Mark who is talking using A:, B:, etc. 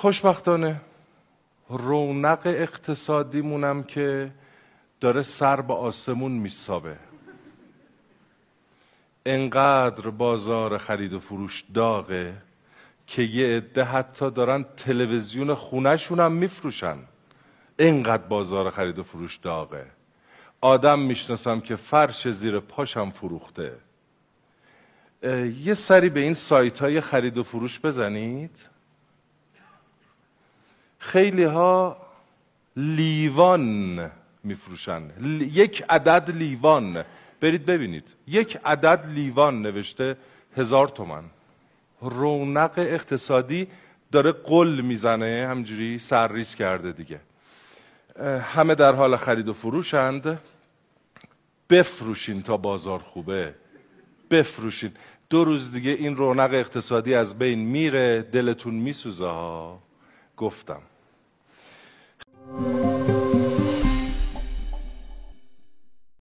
A: خوشبختانه رونق اقتصادیمونم که داره سر به آسمون میسابه انقدر بازار خرید و فروش داغه که یه عده حتی دارن تلویزیون خونهشون هم میفروشن انقدر بازار خرید و فروش داغه آدم میشناسم که فرش زیر پاشم فروخته یه سری به این سایت های خرید و فروش بزنید خیلی ها لیوان میفروشن یک عدد لیوان برید ببینید یک عدد لیوان نوشته هزار تومن رونق اقتصادی داره قل میزنه همجوری سرریز کرده دیگه همه در حال خرید و فروشند بفروشین تا بازار خوبه بفروشین دو روز دیگه این رونق اقتصادی از بین میره دلتون میسوزه ها گفتم